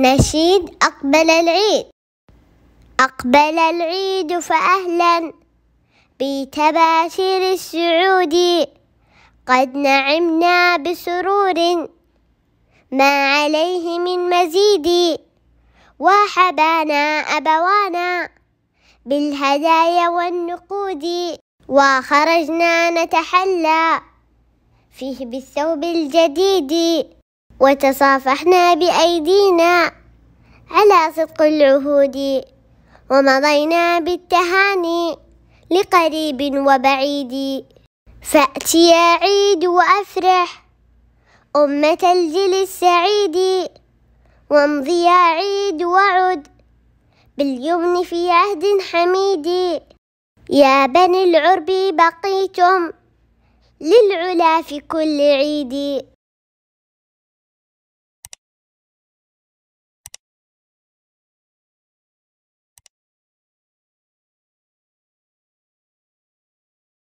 نشيد أقبل العيد أقبل العيد فأهلا بتباشير السعود قد نعمنا بسرور ما عليه من مزيد وحبانا أبوانا بالهدايا والنقود وخرجنا نتحلى فيه بالثوب الجديد وتصافحنا بأيدينا على صدق العهود ومضينا بالتهاني لقريب وبعيد فأت يا عيد وأفرح أمة الجيل السعيد وامضي يا عيد وعد باليمن في عهد حميد يا بني العرب بقيتم للعلا في كل عيد